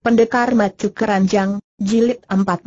Pendekar Macu Keranjang, Jilid 14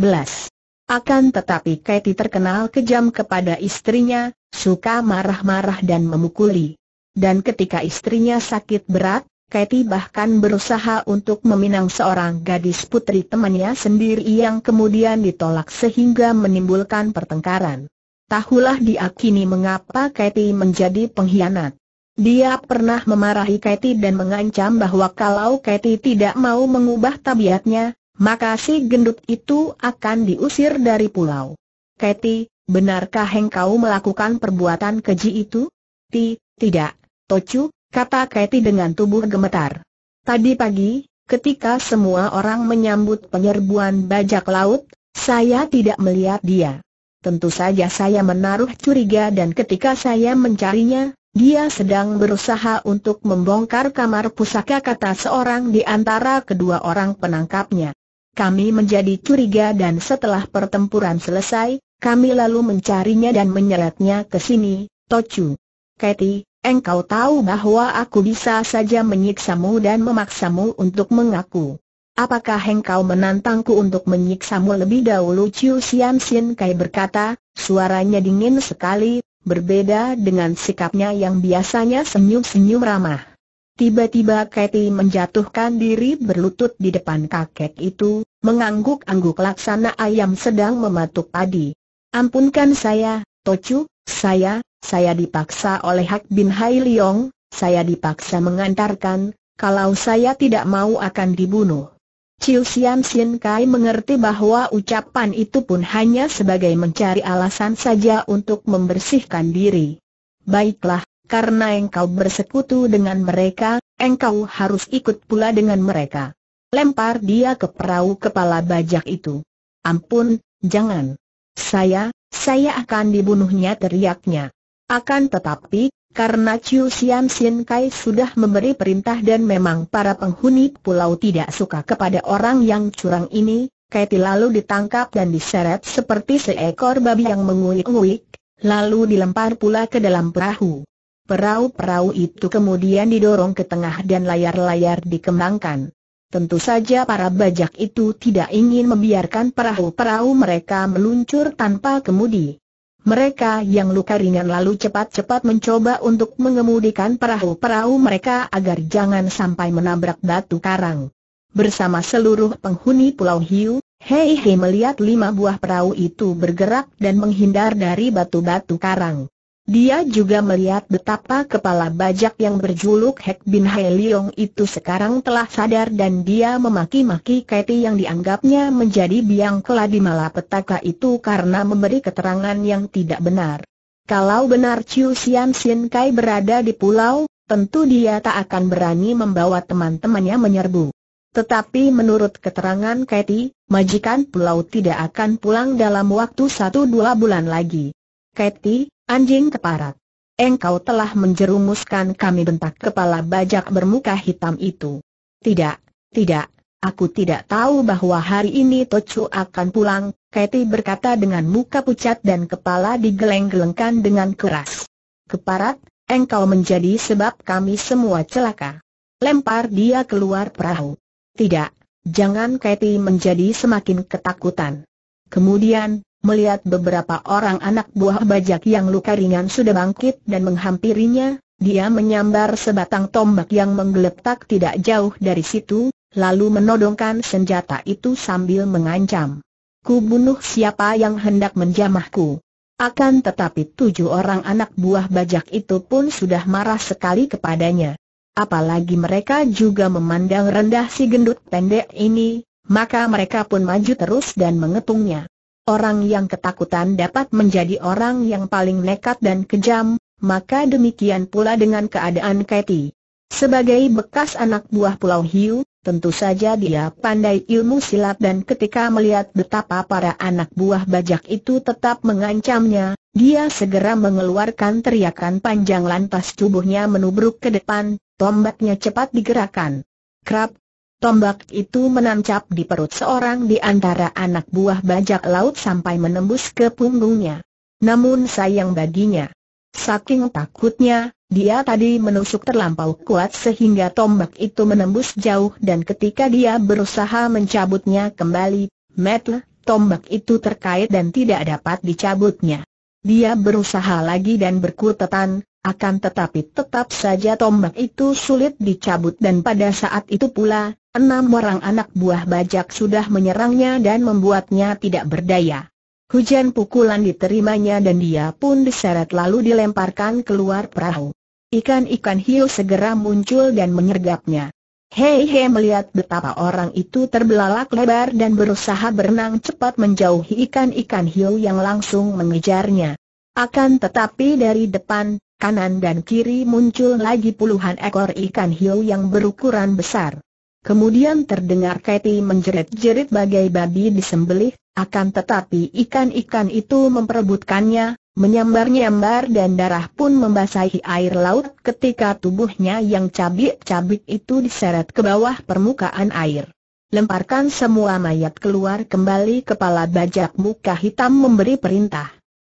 Akan tetapi Katie terkenal kejam kepada istrinya, suka marah-marah dan memukuli. Dan ketika istrinya sakit berat, Katie bahkan berusaha untuk meminang seorang gadis putri temannya sendiri yang kemudian ditolak sehingga menimbulkan pertengkaran. Tahulah dia kini mengapa Katie menjadi pengkhianat. Dia pernah memarahi Katie dan mengancam bahwa kalau Katie tidak mau mengubah tabiatnya, maka si gendut itu akan diusir dari pulau. Katie, benarkah engkau melakukan perbuatan keji itu? Ti, tidak, Tocu, kata Katie dengan tubuh gemetar. Tadi pagi, ketika semua orang menyambut penyerbuan bajak laut, saya tidak melihat dia. Tentu saja saya menaruh curiga dan ketika saya mencarinya, dia sedang berusaha untuk membongkar kamar pusaka kata seorang di antara kedua orang penangkapnya. Kami menjadi curiga dan setelah pertempuran selesai, kami lalu mencarinya dan menyeretnya ke sini, Tocu. Katie, engkau tahu bahwa aku bisa saja menyiksamu dan memaksamu untuk mengaku. Apakah engkau menantangku untuk menyiksamu lebih dahulu Chiu Sian Kai berkata, suaranya dingin sekali, berbeda dengan sikapnya yang biasanya senyum-senyum ramah. Tiba-tiba Kathy menjatuhkan diri berlutut di depan kakek itu, mengangguk-angguk laksana ayam sedang mematuk padi. Ampunkan saya, Tocu, saya, saya dipaksa oleh Hak Bin Hai Leong, saya dipaksa mengantarkan, kalau saya tidak mau akan dibunuh. Chiu Sian Sin Kai mengerti bahwa ucapan itu pun hanya sebagai mencari alasan saja untuk membersihkan diri. Baiklah, karena engkau bersekutu dengan mereka, engkau harus ikut pula dengan mereka. Lempar dia ke perahu kepala bajak itu. Ampun, jangan. Saya, saya akan dibunuhnya teriaknya. Akan tetapi, karena Chiu Sian Sin Kai sudah memberi perintah dan memang para penghuni pulau tidak suka kepada orang yang curang ini, Kaiti lalu ditangkap dan diseret seperti seekor babi yang menguik-nguik, lalu dilempar pula ke dalam perahu. Perahu-perahu itu kemudian didorong ke tengah dan layar-layar dikembangkan. Tentu saja para bajak itu tidak ingin membiarkan perahu-perahu mereka meluncur tanpa kemudi. Mereka yang luka ringan lalu cepat-cepat mencoba untuk mengemudikan perahu-perahu mereka agar jangan sampai menabrak batu karang. Bersama seluruh penghuni Pulau Hiu, Hei Hei melihat lima buah perahu itu bergerak dan menghindar dari batu-batu karang. Dia juga melihat betapa kepala bajak yang berjuluk Hek Bin Hai Leong itu sekarang telah sadar dan dia memaki-maki Katie yang dianggapnya menjadi biang keladi malapetaka itu karena memberi keterangan yang tidak benar. Kalau benar Chiu Sian Sin Kai berada di pulau, tentu dia tak akan berani membawa teman-temannya menyerbu. Tetapi menurut keterangan Katie, majikan pulau tidak akan pulang dalam waktu satu dua bulan lagi. Keti, anjing keparat. Engkau telah menjerumuskan kami bentak kepala bajak bermuka hitam itu. Tidak, tidak, aku tidak tahu bahwa hari ini Tocu akan pulang, Keti berkata dengan muka pucat dan kepala digeleng-gelengkan dengan keras. Keparat, engkau menjadi sebab kami semua celaka. Lempar dia keluar perahu. Tidak, jangan Keti menjadi semakin ketakutan. Kemudian, Melihat beberapa orang anak buah bajak yang luka ringan sudah bangkit dan menghampirinya, dia menyambar sebatang tombak yang menggeletak tidak jauh dari situ, lalu menodongkan senjata itu sambil mengancam. Ku bunuh siapa yang hendak menjamahku. Akan tetapi tujuh orang anak buah bajak itu pun sudah marah sekali kepadanya. Apalagi mereka juga memandang rendah si gendut pendek ini, maka mereka pun maju terus dan mengepungnya. Orang yang ketakutan dapat menjadi orang yang paling nekat dan kejam, maka demikian pula dengan keadaan Katie. Sebagai bekas anak buah Pulau Hiu, tentu saja dia pandai ilmu silat dan ketika melihat betapa para anak buah bajak itu tetap mengancamnya, dia segera mengeluarkan teriakan panjang lantas tubuhnya menubruk ke depan, tombaknya cepat digerakkan. Krap, Tombak itu menancap di perut seorang di antara anak buah bajak laut sampai menembus ke punggungnya. Namun sayang baginya. Saking takutnya, dia tadi menusuk terlampau kuat sehingga tombak itu menembus jauh dan ketika dia berusaha mencabutnya kembali, metle, tombak itu terkait dan tidak dapat dicabutnya. Dia berusaha lagi dan berkutatan, akan tetapi tetap saja tombak itu sulit dicabut dan pada saat itu pula, Enam orang anak buah bajak sudah menyerangnya dan membuatnya tidak berdaya. Hujan pukulan diterimanya dan dia pun diseret lalu dilemparkan keluar perahu. Ikan-ikan hiu segera muncul dan menyergapnya. Hei Hei melihat betapa orang itu terbelalak lebar dan berusaha berenang cepat menjauhi ikan-ikan hiu yang langsung mengejarnya. Akan tetapi dari depan, kanan dan kiri muncul lagi puluhan ekor ikan hiu yang berukuran besar. Kemudian terdengar Katie menjerit-jerit bagai babi disembelih, akan tetapi ikan-ikan itu memperebutkannya, menyambar-nyambar dan darah pun membasahi air laut ketika tubuhnya yang cabik-cabik itu diseret ke bawah permukaan air. Lemparkan semua mayat keluar kembali kepala bajak muka hitam memberi perintah.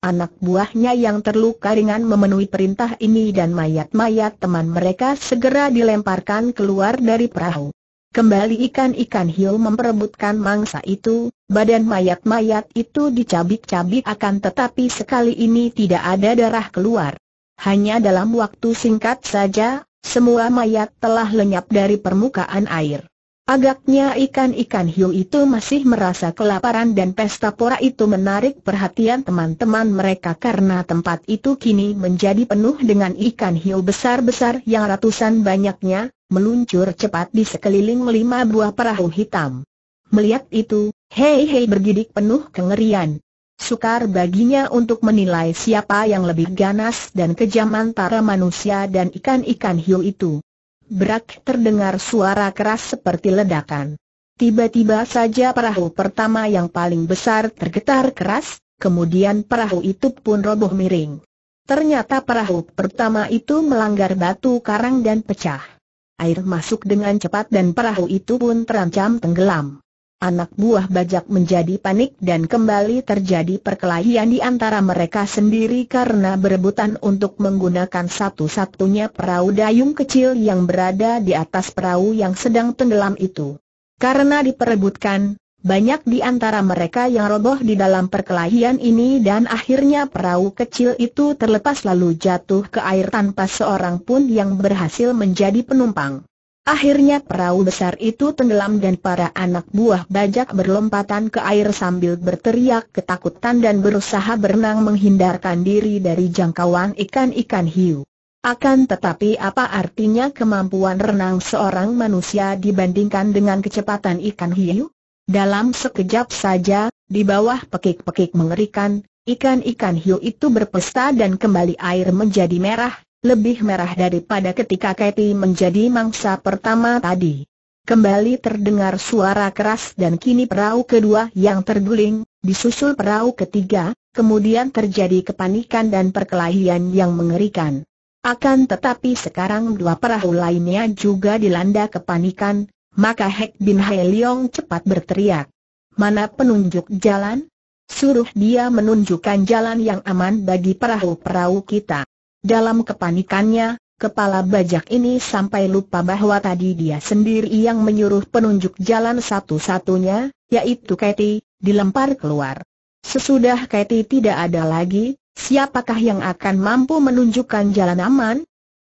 Anak buahnya yang terluka ringan memenuhi perintah ini dan mayat-mayat teman mereka segera dilemparkan keluar dari perahu. Kembali ikan-ikan hiu memperebutkan mangsa itu, badan mayat-mayat itu dicabik-cabik akan tetapi sekali ini tidak ada darah keluar. Hanya dalam waktu singkat saja, semua mayat telah lenyap dari permukaan air. Agaknya ikan-ikan hiu itu masih merasa kelaparan dan pesta pora itu menarik perhatian teman-teman mereka karena tempat itu kini menjadi penuh dengan ikan hiu besar-besar yang ratusan banyaknya, meluncur cepat di sekeliling lima buah perahu hitam. Melihat itu, Hei Hei bergidik penuh kengerian. Sukar baginya untuk menilai siapa yang lebih ganas dan kejam antara manusia dan ikan-ikan hiu itu. Berak terdengar suara keras seperti ledakan. Tiba-tiba saja perahu pertama yang paling besar tergetar keras, kemudian perahu itu pun roboh miring. Ternyata perahu pertama itu melanggar batu karang dan pecah air masuk dengan cepat dan perahu itu pun terancam tenggelam. Anak buah bajak menjadi panik dan kembali terjadi perkelahian di antara mereka sendiri karena berebutan untuk menggunakan satu-satunya perahu dayung kecil yang berada di atas perahu yang sedang tenggelam itu. Karena diperebutkan, banyak di antara mereka yang roboh di dalam perkelahian ini dan akhirnya perahu kecil itu terlepas lalu jatuh ke air tanpa seorang pun yang berhasil menjadi penumpang. Akhirnya perahu besar itu tenggelam dan para anak buah bajak berlompatan ke air sambil berteriak ketakutan dan berusaha berenang menghindarkan diri dari jangkauan ikan-ikan hiu. Akan tetapi apa artinya kemampuan renang seorang manusia dibandingkan dengan kecepatan ikan hiu? Dalam sekejap saja, di bawah pekik-pekik mengerikan, ikan-ikan hiu itu berpesta dan kembali air menjadi merah, lebih merah daripada ketika Kathy menjadi mangsa pertama tadi. Kembali terdengar suara keras dan kini perahu kedua yang terguling, disusul perahu ketiga, kemudian terjadi kepanikan dan perkelahian yang mengerikan. Akan tetapi sekarang dua perahu lainnya juga dilanda kepanikan, maka Hek Bin Leong cepat berteriak. Mana penunjuk jalan? Suruh dia menunjukkan jalan yang aman bagi perahu-perahu kita. Dalam kepanikannya, kepala bajak ini sampai lupa bahwa tadi dia sendiri yang menyuruh penunjuk jalan satu-satunya, yaitu Katy, dilempar keluar. Sesudah Katy tidak ada lagi, siapakah yang akan mampu menunjukkan jalan aman?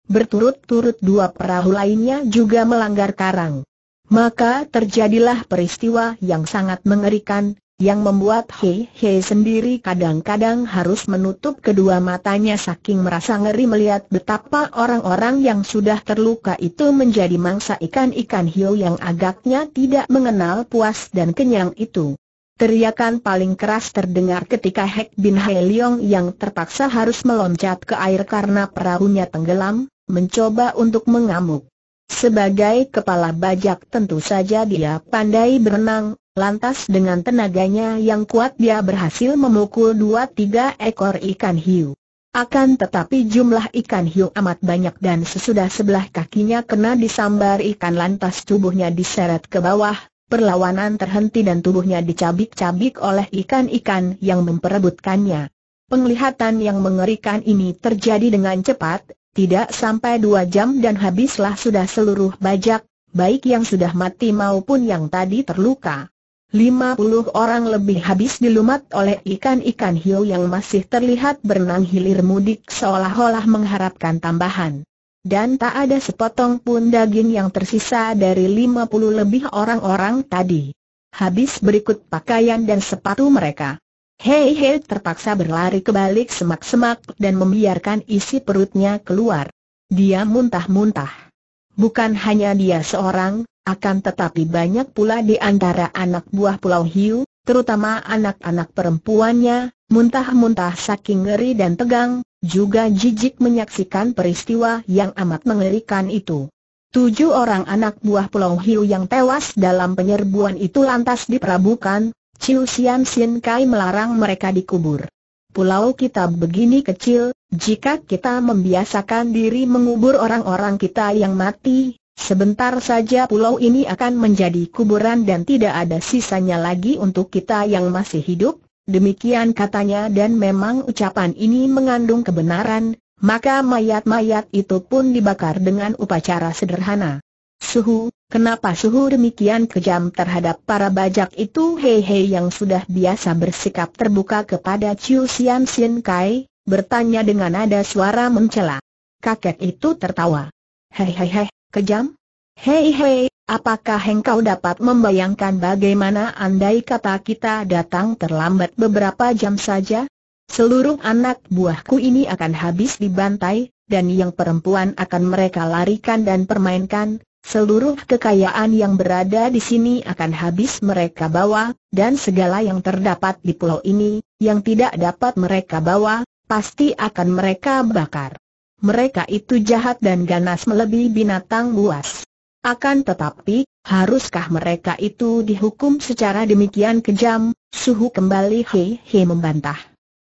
Berturut-turut dua perahu lainnya juga melanggar karang. Maka terjadilah peristiwa yang sangat mengerikan, yang membuat Hei Hei sendiri kadang-kadang harus menutup kedua matanya saking merasa ngeri melihat betapa orang-orang yang sudah terluka itu menjadi mangsa ikan-ikan hiu yang agaknya tidak mengenal puas dan kenyang itu. Teriakan paling keras terdengar ketika Hek Bin Hei Leong yang terpaksa harus meloncat ke air karena perahunya tenggelam, mencoba untuk mengamuk. Sebagai kepala bajak tentu saja dia pandai berenang, lantas dengan tenaganya yang kuat dia berhasil memukul dua tiga ekor ikan hiu. Akan tetapi jumlah ikan hiu amat banyak dan sesudah sebelah kakinya kena disambar ikan lantas tubuhnya diseret ke bawah, perlawanan terhenti dan tubuhnya dicabik-cabik oleh ikan-ikan yang memperebutkannya. Penglihatan yang mengerikan ini terjadi dengan cepat, tidak sampai dua jam dan habislah sudah seluruh bajak, baik yang sudah mati maupun yang tadi terluka. Lima puluh orang lebih habis dilumat oleh ikan-ikan hiu yang masih terlihat berenang hilir mudik seolah-olah mengharapkan tambahan. Dan tak ada sepotong pun daging yang tersisa dari lima puluh lebih orang-orang tadi. Habis berikut pakaian dan sepatu mereka. Hei Hei terpaksa berlari ke balik semak-semak dan membiarkan isi perutnya keluar. Dia muntah-muntah. Bukan hanya dia seorang, akan tetapi banyak pula di antara anak buah Pulau Hiu, terutama anak-anak perempuannya, muntah-muntah saking ngeri dan tegang, juga jijik menyaksikan peristiwa yang amat mengerikan itu. Tujuh orang anak buah Pulau Hiu yang tewas dalam penyerbuan itu lantas diperabukan, Chiu Sian Sin Kai melarang mereka dikubur. Pulau kita begini kecil, jika kita membiasakan diri mengubur orang-orang kita yang mati, sebentar saja pulau ini akan menjadi kuburan dan tidak ada sisanya lagi untuk kita yang masih hidup, demikian katanya dan memang ucapan ini mengandung kebenaran, maka mayat-mayat itu pun dibakar dengan upacara sederhana. Suhu, kenapa Suhu demikian kejam terhadap para bajak itu Hei yang sudah biasa bersikap terbuka kepada Chiu Sian Sin Kai, bertanya dengan nada suara mencela. Kakek itu tertawa. Hei kejam? Hei hei, apakah engkau dapat membayangkan bagaimana andai kata kita datang terlambat beberapa jam saja? Seluruh anak buahku ini akan habis dibantai, dan yang perempuan akan mereka larikan dan permainkan, Seluruh kekayaan yang berada di sini akan habis mereka bawa, dan segala yang terdapat di pulau ini, yang tidak dapat mereka bawa, pasti akan mereka bakar. Mereka itu jahat dan ganas melebihi binatang buas. Akan tetapi, haruskah mereka itu dihukum secara demikian kejam? Suhu kembali hehe membantah.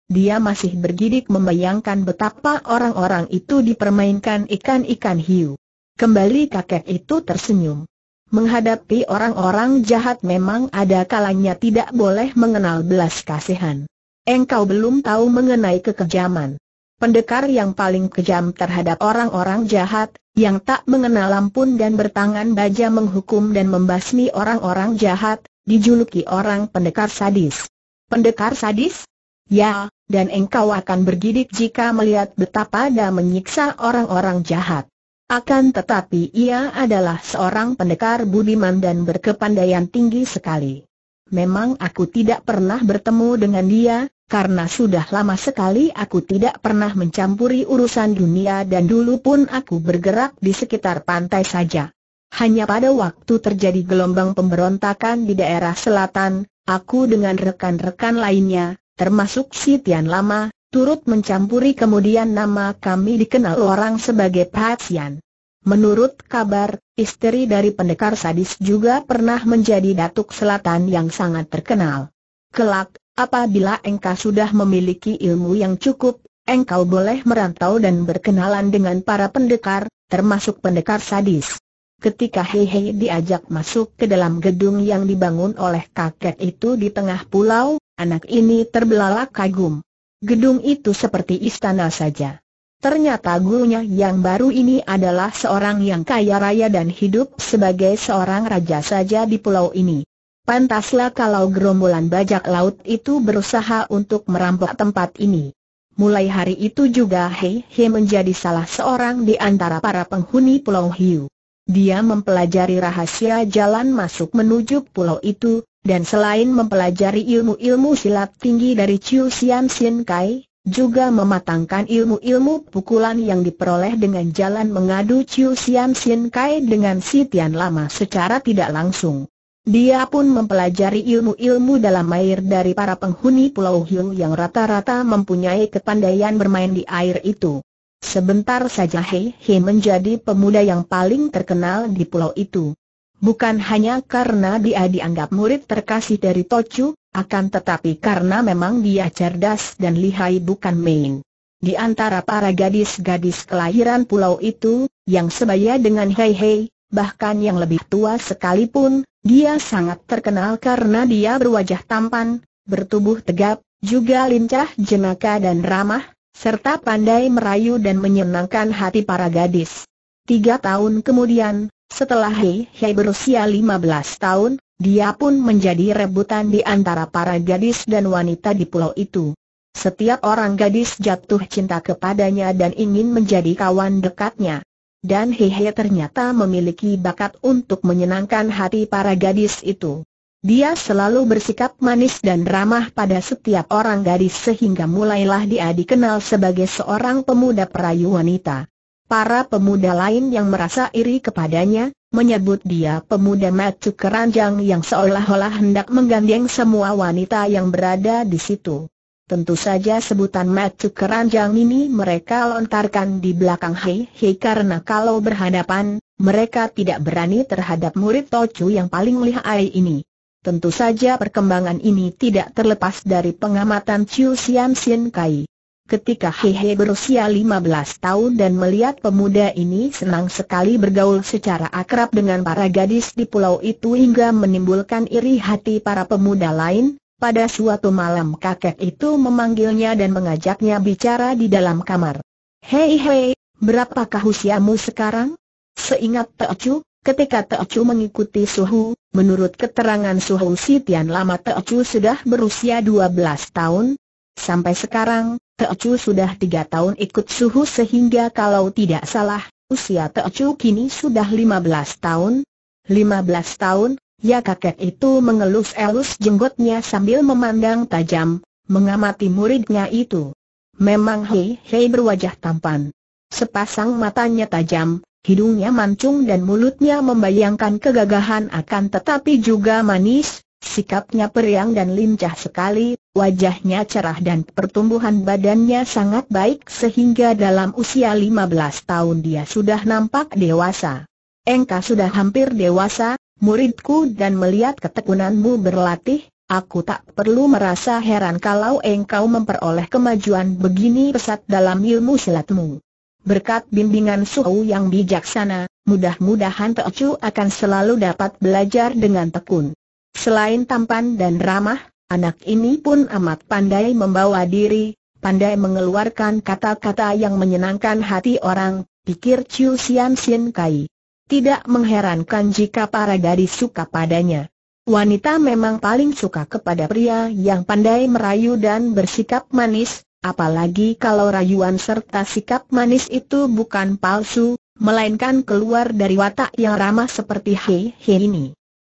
Dia masih bergidik membayangkan betapa orang-orang itu dipermainkan ikan-ikan hiu. Kembali kakek itu tersenyum. Menghadapi orang-orang jahat memang ada kalanya tidak boleh mengenal belas kasihan. Engkau belum tahu mengenai kekejaman. Pendekar yang paling kejam terhadap orang-orang jahat, yang tak mengenal ampun dan bertangan baja menghukum dan membasmi orang-orang jahat, dijuluki orang pendekar sadis. Pendekar sadis? Ya, dan engkau akan bergidik jika melihat betapa dia menyiksa orang-orang jahat. Akan tetapi ia adalah seorang pendekar budiman dan berkepandaian tinggi sekali. Memang aku tidak pernah bertemu dengan dia, karena sudah lama sekali aku tidak pernah mencampuri urusan dunia dan dulu pun aku bergerak di sekitar pantai saja. Hanya pada waktu terjadi gelombang pemberontakan di daerah selatan, aku dengan rekan-rekan lainnya, termasuk si Tian Lama, turut mencampuri kemudian nama kami dikenal orang sebagai pasien. Menurut kabar, istri dari pendekar sadis juga pernah menjadi datuk selatan yang sangat terkenal. Kelak, apabila engkau sudah memiliki ilmu yang cukup, engkau boleh merantau dan berkenalan dengan para pendekar, termasuk pendekar sadis. Ketika Hehe diajak masuk ke dalam gedung yang dibangun oleh kakek itu di tengah pulau, anak ini terbelalak kagum. Gedung itu seperti istana saja. Ternyata gurunya yang baru ini adalah seorang yang kaya raya dan hidup sebagai seorang raja saja di pulau ini. Pantaslah kalau gerombolan bajak laut itu berusaha untuk merampok tempat ini. Mulai hari itu juga Hei He menjadi salah seorang di antara para penghuni Pulau Hiu. Dia mempelajari rahasia jalan masuk menuju pulau itu, dan selain mempelajari ilmu-ilmu silat tinggi dari Chiu Sian Sin Kai, juga mematangkan ilmu-ilmu pukulan yang diperoleh dengan jalan mengadu Chiu Sian Sin Kai dengan si Tian Lama secara tidak langsung. Dia pun mempelajari ilmu-ilmu dalam air dari para penghuni Pulau Hyung yang rata-rata mempunyai kepandaian bermain di air itu. Sebentar saja Hei Hei menjadi pemuda yang paling terkenal di pulau itu. Bukan hanya karena dia dianggap murid terkasih dari Tochu, akan tetapi karena memang dia cerdas dan lihai bukan main. Di antara para gadis-gadis kelahiran pulau itu, yang sebaya dengan Hei Hei, bahkan yang lebih tua sekalipun, dia sangat terkenal karena dia berwajah tampan, bertubuh tegap, juga lincah jenaka dan ramah, serta pandai merayu dan menyenangkan hati para gadis. Tiga tahun kemudian, setelah Hei Hei berusia 15 tahun, dia pun menjadi rebutan di antara para gadis dan wanita di pulau itu. Setiap orang gadis jatuh cinta kepadanya dan ingin menjadi kawan dekatnya. Dan Hehe ternyata memiliki bakat untuk menyenangkan hati para gadis itu. Dia selalu bersikap manis dan ramah pada setiap orang gadis sehingga mulailah dia dikenal sebagai seorang pemuda perayu wanita. Para pemuda lain yang merasa iri kepadanya, menyebut dia pemuda macu keranjang yang seolah-olah hendak menggandeng semua wanita yang berada di situ. Tentu saja sebutan macu keranjang ini mereka lontarkan di belakang Hei Hei karena kalau berhadapan, mereka tidak berani terhadap murid Tocu yang paling lihai ini. Tentu saja perkembangan ini tidak terlepas dari pengamatan Chiu Sian Kai. Ketika Hehe berusia 15 tahun dan melihat pemuda ini senang sekali bergaul secara akrab dengan para gadis di pulau itu hingga menimbulkan iri hati para pemuda lain, pada suatu malam kakek itu memanggilnya dan mengajaknya bicara di dalam kamar. Hei hei, berapakah usiamu sekarang? Seingat Teocu, ketika Teocu mengikuti Suhu, menurut keterangan Suhu Sitian lama Teocu sudah berusia 12 tahun. Sampai sekarang, Teocu sudah tiga tahun ikut suhu sehingga kalau tidak salah, usia Teocu kini sudah lima belas tahun. Lima belas tahun, ya kakek itu mengelus-elus jenggotnya sambil memandang tajam, mengamati muridnya itu. Memang Hei Hei berwajah tampan. Sepasang matanya tajam, hidungnya mancung dan mulutnya membayangkan kegagahan akan tetapi juga manis, Sikapnya periang dan lincah sekali, wajahnya cerah dan pertumbuhan badannya sangat baik sehingga dalam usia 15 tahun dia sudah nampak dewasa. Engkau sudah hampir dewasa, muridku dan melihat ketekunanmu berlatih, aku tak perlu merasa heran kalau engkau memperoleh kemajuan begini pesat dalam ilmu silatmu. Berkat bimbingan Suhu yang bijaksana, mudah-mudahan Teocu akan selalu dapat belajar dengan tekun. Selain tampan dan ramah, anak ini pun amat pandai membawa diri, pandai mengeluarkan kata-kata yang menyenangkan hati orang, pikir Chiu Sian Sin Kai. Tidak mengherankan jika para gadis suka padanya. Wanita memang paling suka kepada pria yang pandai merayu dan bersikap manis, apalagi kalau rayuan serta sikap manis itu bukan palsu, melainkan keluar dari watak yang ramah seperti Hei Hei ini.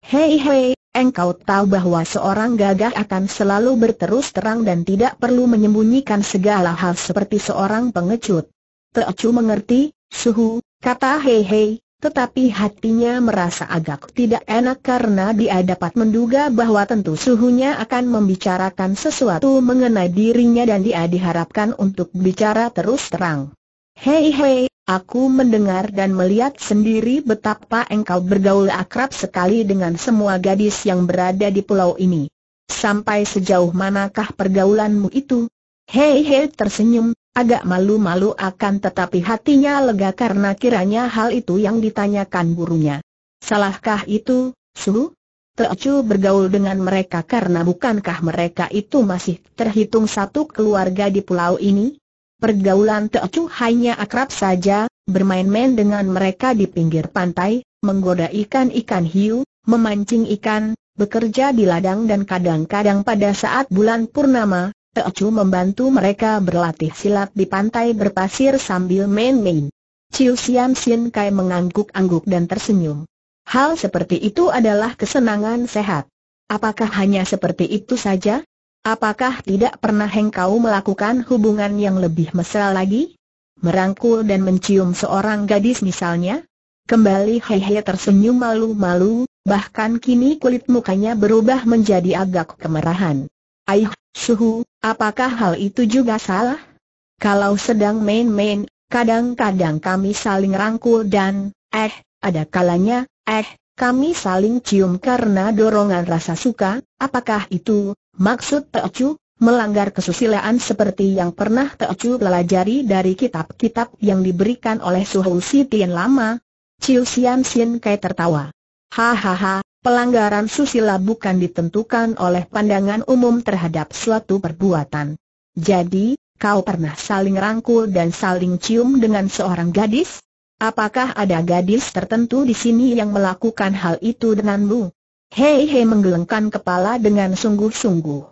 Hei Hei Engkau tahu bahwa seorang gagah akan selalu berterus terang dan tidak perlu menyembunyikan segala hal seperti seorang pengecut. Teocu mengerti, suhu, kata Hei Hei, tetapi hatinya merasa agak tidak enak karena dia dapat menduga bahwa tentu suhunya akan membicarakan sesuatu mengenai dirinya dan dia diharapkan untuk bicara terus terang. Hei hei, aku mendengar dan melihat sendiri betapa engkau bergaul akrab sekali dengan semua gadis yang berada di pulau ini. Sampai sejauh manakah pergaulanmu itu? Hei hei tersenyum, agak malu-malu akan tetapi hatinya lega karena kiranya hal itu yang ditanyakan gurunya. Salahkah itu, Su? Teocu bergaul dengan mereka karena bukankah mereka itu masih terhitung satu keluarga di pulau ini? Pergaulan Teocu hanya akrab saja, bermain-main dengan mereka di pinggir pantai, menggoda ikan-ikan hiu, memancing ikan, bekerja di ladang dan kadang-kadang pada saat bulan purnama, Teocu membantu mereka berlatih silat di pantai berpasir sambil main-main. Chiu Siam Sin Kai mengangguk-angguk dan tersenyum. Hal seperti itu adalah kesenangan sehat. Apakah hanya seperti itu saja? Apakah tidak pernah engkau melakukan hubungan yang lebih mesra lagi? Merangkul dan mencium seorang gadis misalnya? Kembali Hei tersenyum malu-malu, bahkan kini kulit mukanya berubah menjadi agak kemerahan. Aih, suhu, apakah hal itu juga salah? Kalau sedang main-main, kadang-kadang kami saling rangkul dan, eh, ada kalanya, eh, kami saling cium karena dorongan rasa suka, apakah itu Maksud Teocu, melanggar kesusilaan seperti yang pernah Teocu pelajari dari kitab-kitab yang diberikan oleh Suhu Sitian lama. Chiu Sian Sin Kai tertawa. Hahaha, pelanggaran susila bukan ditentukan oleh pandangan umum terhadap suatu perbuatan. Jadi, kau pernah saling rangkul dan saling cium dengan seorang gadis? Apakah ada gadis tertentu di sini yang melakukan hal itu denganmu? Hei Hei menggelengkan kepala dengan sungguh-sungguh.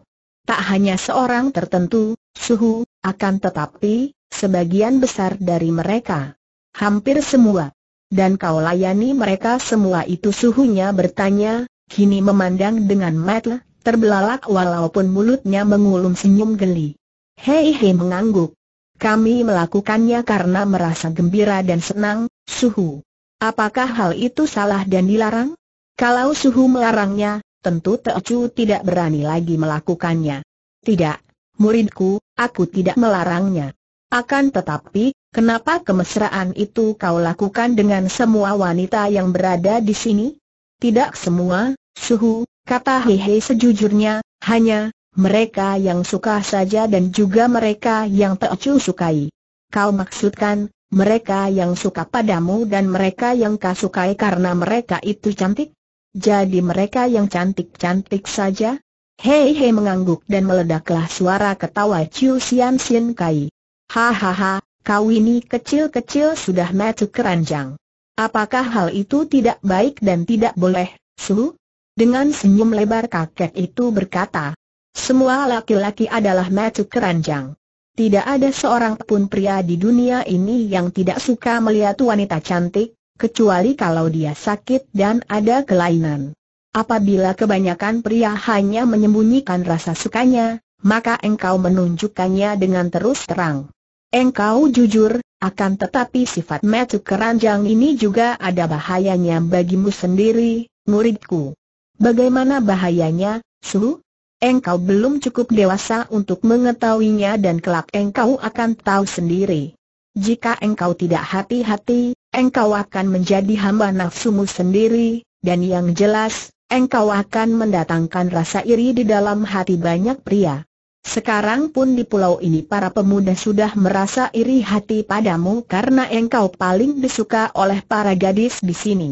Tak hanya seorang tertentu, suhu, akan tetapi, sebagian besar dari mereka. Hampir semua. Dan kau layani mereka semua itu suhunya bertanya, kini memandang dengan metel, terbelalak walaupun mulutnya mengulum senyum geli. Hei Hei mengangguk. Kami melakukannya karena merasa gembira dan senang, suhu. Apakah hal itu salah dan dilarang? Kalau suhu melarangnya, tentu Teocu tidak berani lagi melakukannya. Tidak, muridku, aku tidak melarangnya. Akan tetapi, kenapa kemesraan itu kau lakukan dengan semua wanita yang berada di sini? Tidak semua, suhu, kata Hehe sejujurnya, hanya mereka yang suka saja dan juga mereka yang Teocu sukai. Kau maksudkan, mereka yang suka padamu dan mereka yang kau sukai karena mereka itu cantik? Jadi mereka yang cantik-cantik saja? Hei hei mengangguk dan meledaklah suara ketawa Chiu Sian Sin Kai. Hahaha, kau ini kecil-kecil sudah metu keranjang. Apakah hal itu tidak baik dan tidak boleh, Su? Dengan senyum lebar kakek itu berkata, semua laki-laki adalah metu keranjang. Tidak ada seorang pun pria di dunia ini yang tidak suka melihat wanita cantik, kecuali kalau dia sakit dan ada kelainan. Apabila kebanyakan pria hanya menyembunyikan rasa sukanya, maka engkau menunjukkannya dengan terus terang. Engkau jujur, akan tetapi sifat metu keranjang ini juga ada bahayanya bagimu sendiri, muridku. Bagaimana bahayanya, Su? Engkau belum cukup dewasa untuk mengetahuinya dan kelak engkau akan tahu sendiri. Jika engkau tidak hati-hati, engkau akan menjadi hamba nafsumu sendiri, dan yang jelas, engkau akan mendatangkan rasa iri di dalam hati banyak pria. Sekarang pun di pulau ini para pemuda sudah merasa iri hati padamu karena engkau paling disuka oleh para gadis di sini.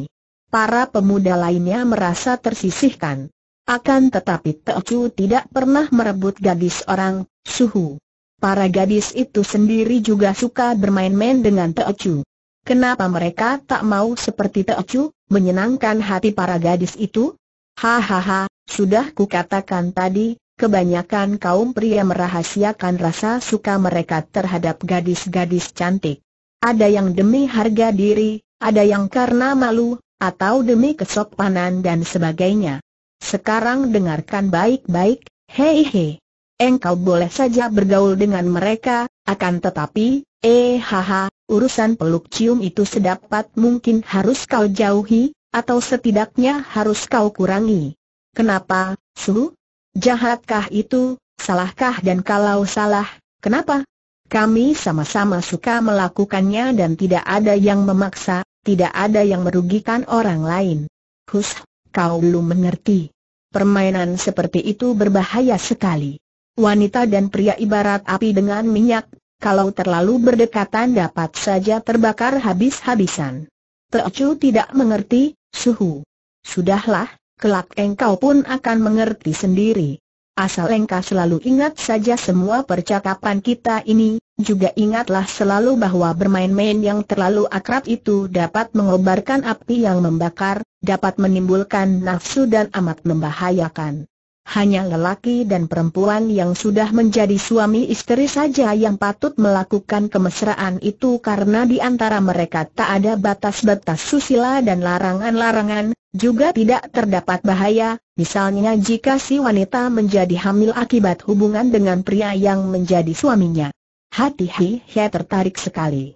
Para pemuda lainnya merasa tersisihkan. Akan tetapi Teocu tidak pernah merebut gadis orang, suhu. Para gadis itu sendiri juga suka bermain-main dengan Teocu. Kenapa mereka tak mau seperti Teocu, menyenangkan hati para gadis itu? Hahaha, sudah kukatakan tadi, kebanyakan kaum pria merahasiakan rasa suka mereka terhadap gadis-gadis cantik. Ada yang demi harga diri, ada yang karena malu, atau demi kesopanan dan sebagainya. Sekarang dengarkan baik-baik, hei hei. Engkau boleh saja bergaul dengan mereka, akan tetapi, Eh haha, urusan peluk cium itu sedapat mungkin harus kau jauhi, atau setidaknya harus kau kurangi. Kenapa, Su? Jahatkah itu, salahkah dan kalau salah, kenapa? Kami sama-sama suka melakukannya dan tidak ada yang memaksa, tidak ada yang merugikan orang lain. Hus, kau belum mengerti. Permainan seperti itu berbahaya sekali. Wanita dan pria ibarat api dengan minyak, kalau terlalu berdekatan dapat saja terbakar habis-habisan. Teocu tidak mengerti, suhu. Sudahlah, kelak engkau pun akan mengerti sendiri. Asal engkau selalu ingat saja semua percakapan kita ini, juga ingatlah selalu bahwa bermain-main yang terlalu akrab itu dapat mengobarkan api yang membakar, dapat menimbulkan nafsu dan amat membahayakan hanya lelaki dan perempuan yang sudah menjadi suami istri saja yang patut melakukan kemesraan itu karena di antara mereka tak ada batas-batas susila dan larangan-larangan, juga tidak terdapat bahaya, misalnya jika si wanita menjadi hamil akibat hubungan dengan pria yang menjadi suaminya. Hati hati ya Hi tertarik sekali.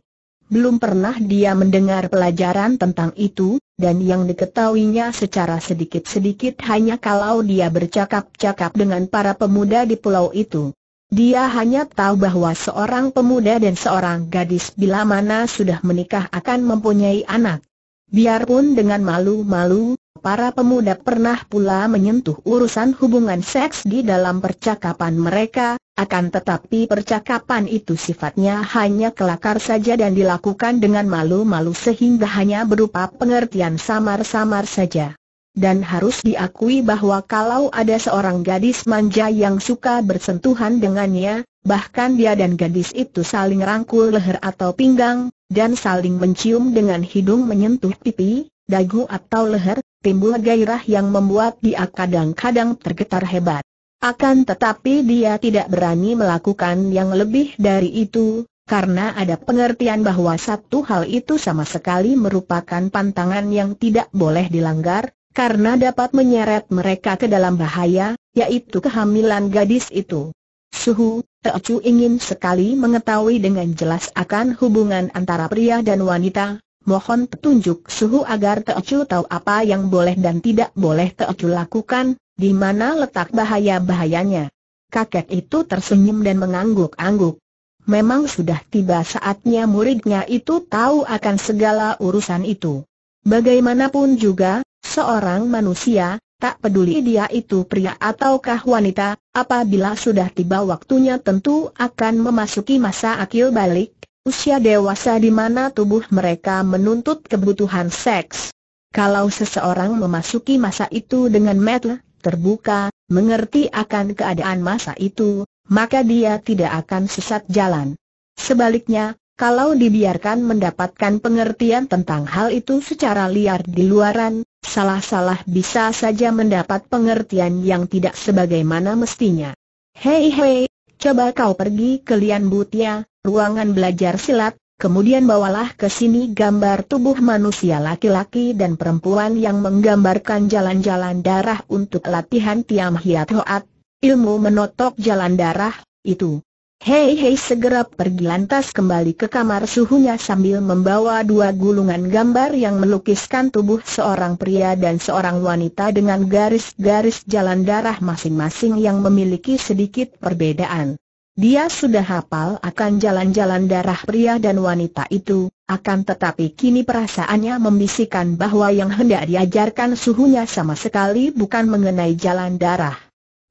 Belum pernah dia mendengar pelajaran tentang itu, dan yang diketahuinya secara sedikit-sedikit hanya kalau dia bercakap-cakap dengan para pemuda di pulau itu. Dia hanya tahu bahwa seorang pemuda dan seorang gadis bila mana sudah menikah akan mempunyai anak. Biarpun dengan malu-malu, para pemuda pernah pula menyentuh urusan hubungan seks di dalam percakapan mereka, akan tetapi percakapan itu sifatnya hanya kelakar saja dan dilakukan dengan malu-malu sehingga hanya berupa pengertian samar-samar saja. Dan harus diakui bahwa kalau ada seorang gadis manja yang suka bersentuhan dengannya, bahkan dia dan gadis itu saling rangkul leher atau pinggang, dan saling mencium dengan hidung menyentuh pipi, dagu atau leher, timbul gairah yang membuat dia kadang-kadang tergetar hebat. Akan tetapi dia tidak berani melakukan yang lebih dari itu, karena ada pengertian bahwa satu hal itu sama sekali merupakan pantangan yang tidak boleh dilanggar, karena dapat menyeret mereka ke dalam bahaya, yaitu kehamilan gadis itu. Suhu, Teocu ingin sekali mengetahui dengan jelas akan hubungan antara pria dan wanita, mohon petunjuk Suhu agar Teocu tahu apa yang boleh dan tidak boleh Teocu lakukan, di mana letak bahaya-bahayanya? Kakek itu tersenyum dan mengangguk-angguk. Memang sudah tiba saatnya muridnya itu tahu akan segala urusan itu. Bagaimanapun juga, seorang manusia, tak peduli dia itu pria ataukah wanita, apabila sudah tiba waktunya tentu akan memasuki masa akil balik, usia dewasa di mana tubuh mereka menuntut kebutuhan seks. Kalau seseorang memasuki masa itu dengan metel, terbuka, mengerti akan keadaan masa itu, maka dia tidak akan sesat jalan. Sebaliknya, kalau dibiarkan mendapatkan pengertian tentang hal itu secara liar di luaran, salah-salah bisa saja mendapat pengertian yang tidak sebagaimana mestinya. Hei hei, coba kau pergi ke Lian Butia, ruangan belajar silat, Kemudian bawalah ke sini gambar tubuh manusia laki-laki dan perempuan yang menggambarkan jalan-jalan darah untuk latihan Tiam Hiat Hoat, ilmu menotok jalan darah, itu. Hei hei segera pergi lantas kembali ke kamar suhunya sambil membawa dua gulungan gambar yang melukiskan tubuh seorang pria dan seorang wanita dengan garis-garis jalan darah masing-masing yang memiliki sedikit perbedaan. Dia sudah hafal akan jalan-jalan darah pria dan wanita itu, akan tetapi kini perasaannya membisikkan bahwa yang hendak diajarkan suhunya sama sekali bukan mengenai jalan darah.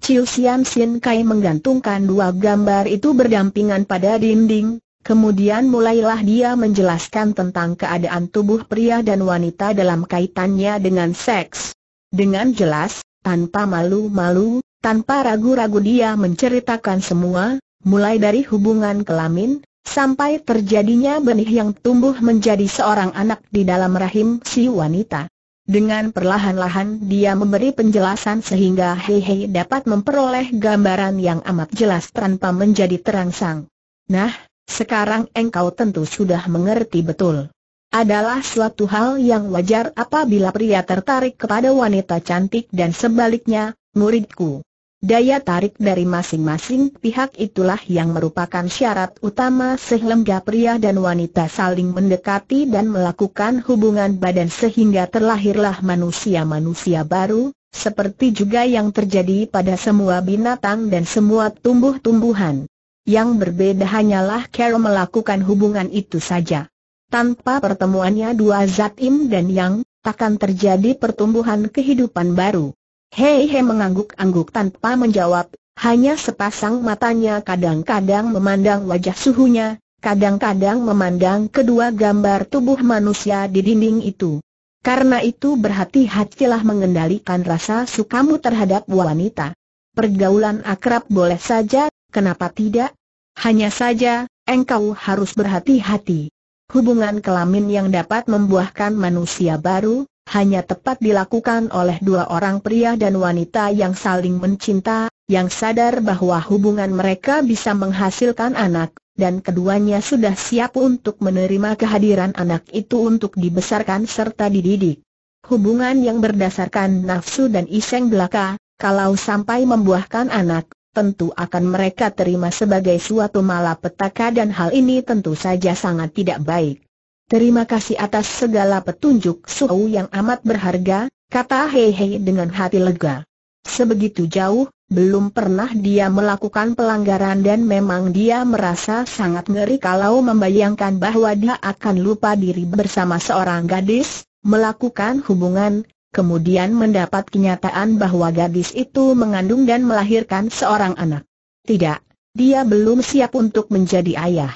Chiu Sian Sin Kai menggantungkan dua gambar itu berdampingan pada dinding, kemudian mulailah dia menjelaskan tentang keadaan tubuh pria dan wanita dalam kaitannya dengan seks. Dengan jelas, tanpa malu-malu, tanpa ragu-ragu dia menceritakan semua, mulai dari hubungan kelamin, sampai terjadinya benih yang tumbuh menjadi seorang anak di dalam rahim si wanita. Dengan perlahan-lahan dia memberi penjelasan sehingga Heihei dapat memperoleh gambaran yang amat jelas tanpa menjadi terangsang. Nah, sekarang engkau tentu sudah mengerti betul. Adalah suatu hal yang wajar apabila pria tertarik kepada wanita cantik dan sebaliknya, muridku. Daya tarik dari masing-masing pihak itulah yang merupakan syarat utama sehingga pria dan wanita saling mendekati dan melakukan hubungan badan sehingga terlahirlah manusia-manusia baru, seperti juga yang terjadi pada semua binatang dan semua tumbuh-tumbuhan. Yang berbeda hanyalah Carol melakukan hubungan itu saja. Tanpa pertemuannya dua zat Im dan Yang, takkan terjadi pertumbuhan kehidupan baru. Hei He mengangguk-angguk tanpa menjawab, hanya sepasang matanya kadang-kadang memandang wajah suhunya, kadang-kadang memandang kedua gambar tubuh manusia di dinding itu. Karena itu berhati-hatilah mengendalikan rasa sukamu terhadap wanita. Pergaulan akrab boleh saja, kenapa tidak? Hanya saja, engkau harus berhati-hati. Hubungan kelamin yang dapat membuahkan manusia baru, hanya tepat dilakukan oleh dua orang pria dan wanita yang saling mencinta, yang sadar bahwa hubungan mereka bisa menghasilkan anak, dan keduanya sudah siap untuk menerima kehadiran anak itu untuk dibesarkan serta dididik. Hubungan yang berdasarkan nafsu dan iseng belaka, kalau sampai membuahkan anak, tentu akan mereka terima sebagai suatu malapetaka dan hal ini tentu saja sangat tidak baik. Terima kasih atas segala petunjuk suhu yang amat berharga, kata Hei Hei dengan hati lega. Sebegitu jauh, belum pernah dia melakukan pelanggaran dan memang dia merasa sangat ngeri kalau membayangkan bahwa dia akan lupa diri bersama seorang gadis, melakukan hubungan, kemudian mendapat kenyataan bahwa gadis itu mengandung dan melahirkan seorang anak. Tidak, dia belum siap untuk menjadi ayah.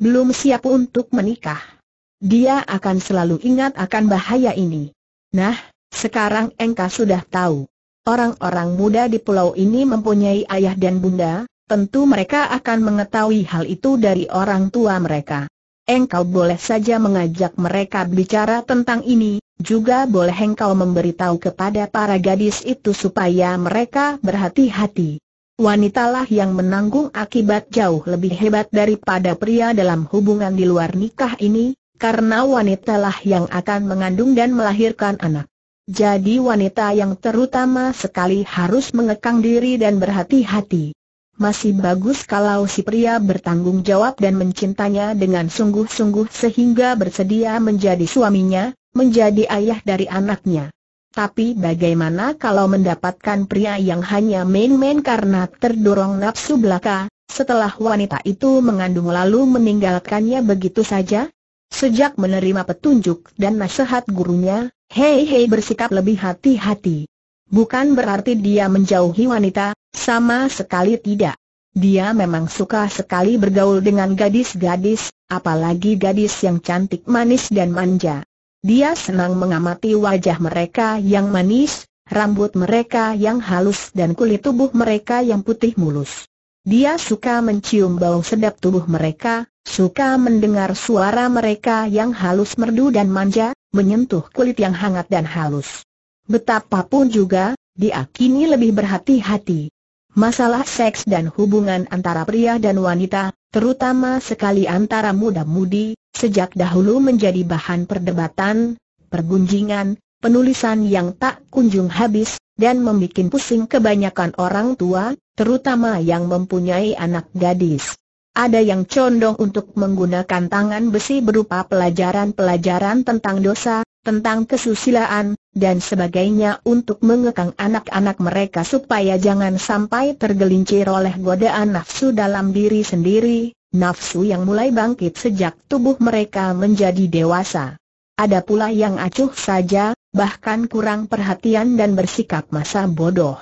Belum siap untuk menikah dia akan selalu ingat akan bahaya ini. Nah, sekarang engkau sudah tahu. Orang-orang muda di pulau ini mempunyai ayah dan bunda, tentu mereka akan mengetahui hal itu dari orang tua mereka. Engkau boleh saja mengajak mereka bicara tentang ini, juga boleh engkau memberitahu kepada para gadis itu supaya mereka berhati-hati. Wanitalah yang menanggung akibat jauh lebih hebat daripada pria dalam hubungan di luar nikah ini, karena wanita lah yang akan mengandung dan melahirkan anak. Jadi wanita yang terutama sekali harus mengekang diri dan berhati-hati. Masih bagus kalau si pria bertanggung jawab dan mencintanya dengan sungguh-sungguh sehingga bersedia menjadi suaminya, menjadi ayah dari anaknya. Tapi bagaimana kalau mendapatkan pria yang hanya main-main karena terdorong nafsu belaka, setelah wanita itu mengandung lalu meninggalkannya begitu saja? Sejak menerima petunjuk dan nasihat gurunya, Hei Hei bersikap lebih hati-hati. Bukan berarti dia menjauhi wanita, sama sekali tidak. Dia memang suka sekali bergaul dengan gadis-gadis, apalagi gadis yang cantik manis dan manja. Dia senang mengamati wajah mereka yang manis, rambut mereka yang halus dan kulit tubuh mereka yang putih mulus. Dia suka mencium bau sedap tubuh mereka, suka mendengar suara mereka yang halus merdu dan manja, menyentuh kulit yang hangat dan halus. Betapapun juga, dia kini lebih berhati-hati. Masalah seks dan hubungan antara pria dan wanita, terutama sekali antara muda-mudi, sejak dahulu menjadi bahan perdebatan, pergunjingan, penulisan yang tak kunjung habis, dan membuat pusing kebanyakan orang tua, terutama yang mempunyai anak gadis. Ada yang condong untuk menggunakan tangan besi berupa pelajaran-pelajaran tentang dosa, tentang kesusilaan, dan sebagainya untuk mengekang anak-anak mereka supaya jangan sampai tergelincir oleh godaan nafsu dalam diri sendiri, nafsu yang mulai bangkit sejak tubuh mereka menjadi dewasa. Ada pula yang acuh saja, bahkan kurang perhatian dan bersikap masa bodoh.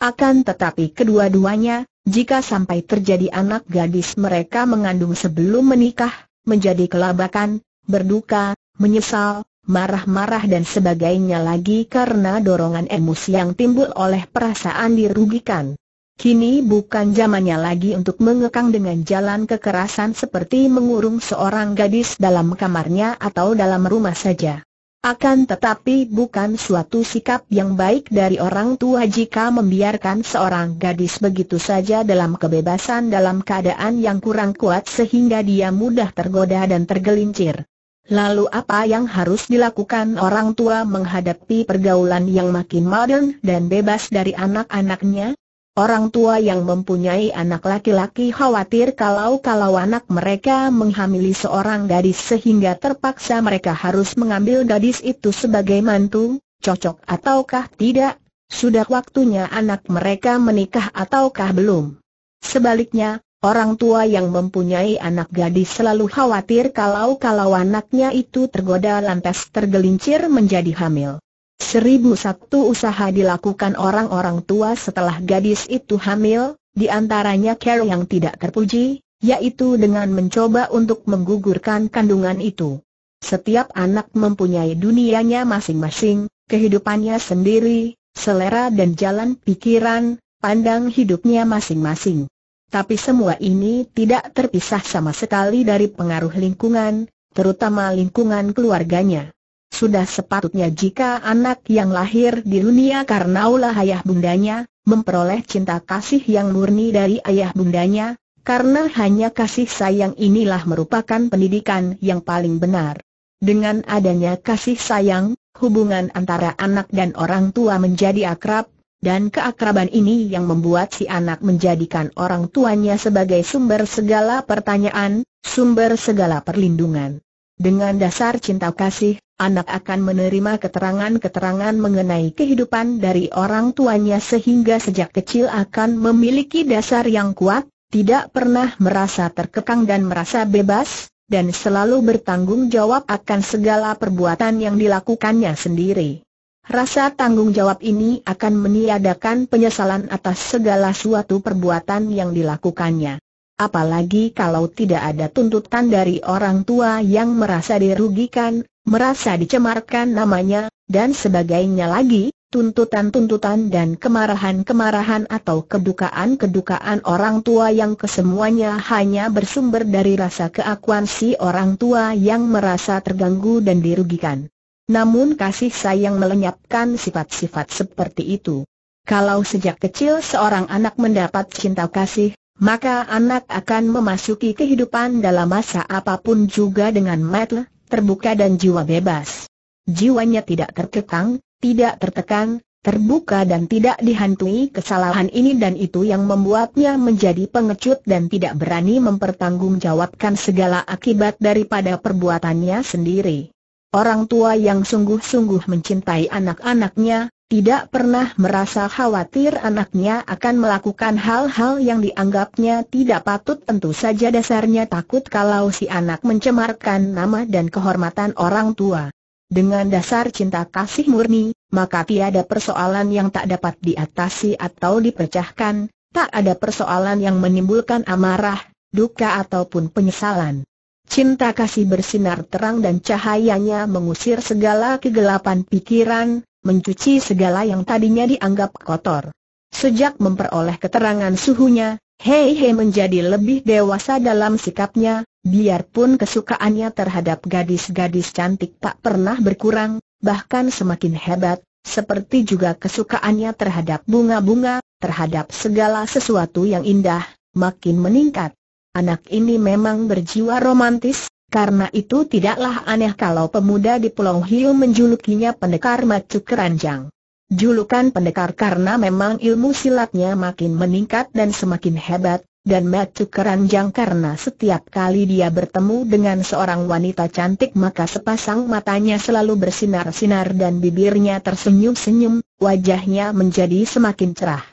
Akan tetapi kedua-duanya, jika sampai terjadi anak gadis mereka mengandung sebelum menikah, menjadi kelabakan, berduka, menyesal, marah-marah dan sebagainya lagi karena dorongan emosi yang timbul oleh perasaan dirugikan. Kini bukan zamannya lagi untuk mengekang dengan jalan kekerasan seperti mengurung seorang gadis dalam kamarnya atau dalam rumah saja. Akan tetapi bukan suatu sikap yang baik dari orang tua jika membiarkan seorang gadis begitu saja dalam kebebasan dalam keadaan yang kurang kuat sehingga dia mudah tergoda dan tergelincir. Lalu apa yang harus dilakukan orang tua menghadapi pergaulan yang makin modern dan bebas dari anak-anaknya? Orang tua yang mempunyai anak laki-laki khawatir kalau-kalau anak mereka menghamili seorang gadis sehingga terpaksa mereka harus mengambil gadis itu sebagai mantu, cocok ataukah tidak, sudah waktunya anak mereka menikah ataukah belum. Sebaliknya, orang tua yang mempunyai anak gadis selalu khawatir kalau-kalau anaknya itu tergoda lantas tergelincir menjadi hamil. Seribu satu usaha dilakukan orang-orang tua setelah gadis itu hamil, di antaranya care yang tidak terpuji, yaitu dengan mencoba untuk menggugurkan kandungan itu. Setiap anak mempunyai dunianya masing-masing, kehidupannya sendiri, selera dan jalan pikiran, pandang hidupnya masing-masing. Tapi semua ini tidak terpisah sama sekali dari pengaruh lingkungan, terutama lingkungan keluarganya. Sudah sepatutnya jika anak yang lahir di dunia karena ulah ayah bundanya, memperoleh cinta kasih yang murni dari ayah bundanya, karena hanya kasih sayang inilah merupakan pendidikan yang paling benar. Dengan adanya kasih sayang, hubungan antara anak dan orang tua menjadi akrab, dan keakraban ini yang membuat si anak menjadikan orang tuanya sebagai sumber segala pertanyaan, sumber segala perlindungan. Dengan dasar cinta kasih, anak akan menerima keterangan-keterangan mengenai kehidupan dari orang tuanya sehingga sejak kecil akan memiliki dasar yang kuat, tidak pernah merasa terkekang dan merasa bebas, dan selalu bertanggung jawab akan segala perbuatan yang dilakukannya sendiri. Rasa tanggung jawab ini akan meniadakan penyesalan atas segala suatu perbuatan yang dilakukannya apalagi kalau tidak ada tuntutan dari orang tua yang merasa dirugikan, merasa dicemarkan namanya, dan sebagainya lagi, tuntutan-tuntutan dan kemarahan-kemarahan atau kedukaan-kedukaan orang tua yang kesemuanya hanya bersumber dari rasa keakuan si orang tua yang merasa terganggu dan dirugikan. Namun kasih sayang melenyapkan sifat-sifat seperti itu. Kalau sejak kecil seorang anak mendapat cinta kasih, maka anak akan memasuki kehidupan dalam masa apapun juga dengan mata, terbuka dan jiwa bebas. Jiwanya tidak terkekang, tidak tertekan, terbuka dan tidak dihantui kesalahan ini dan itu yang membuatnya menjadi pengecut dan tidak berani mempertanggungjawabkan segala akibat daripada perbuatannya sendiri. Orang tua yang sungguh-sungguh mencintai anak-anaknya, tidak pernah merasa khawatir anaknya akan melakukan hal-hal yang dianggapnya tidak patut tentu saja dasarnya takut kalau si anak mencemarkan nama dan kehormatan orang tua. Dengan dasar cinta kasih murni, maka tiada persoalan yang tak dapat diatasi atau dipecahkan, tak ada persoalan yang menimbulkan amarah, duka ataupun penyesalan. Cinta kasih bersinar terang dan cahayanya mengusir segala kegelapan pikiran, mencuci segala yang tadinya dianggap kotor. Sejak memperoleh keterangan suhunya, Hei Hei menjadi lebih dewasa dalam sikapnya, biarpun kesukaannya terhadap gadis-gadis cantik tak pernah berkurang, bahkan semakin hebat, seperti juga kesukaannya terhadap bunga-bunga, terhadap segala sesuatu yang indah, makin meningkat. Anak ini memang berjiwa romantis, karena itu tidaklah aneh kalau pemuda di Pulau Hiu menjulukinya pendekar macu keranjang. Julukan pendekar karena memang ilmu silatnya makin meningkat dan semakin hebat, dan macu keranjang karena setiap kali dia bertemu dengan seorang wanita cantik maka sepasang matanya selalu bersinar-sinar dan bibirnya tersenyum-senyum, wajahnya menjadi semakin cerah.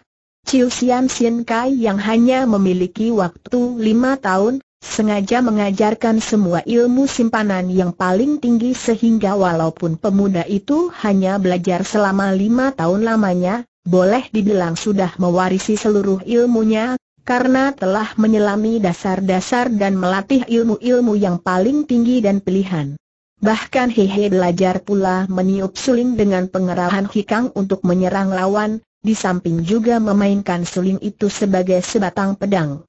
Chiu Sian Xian Kai yang hanya memiliki waktu lima tahun, sengaja mengajarkan semua ilmu simpanan yang paling tinggi sehingga walaupun pemuda itu hanya belajar selama lima tahun lamanya, boleh dibilang sudah mewarisi seluruh ilmunya, karena telah menyelami dasar-dasar dan melatih ilmu-ilmu yang paling tinggi dan pilihan. Bahkan Hehe belajar pula meniup suling dengan pengerahan hikang untuk menyerang lawan, di samping juga memainkan suling itu sebagai sebatang pedang.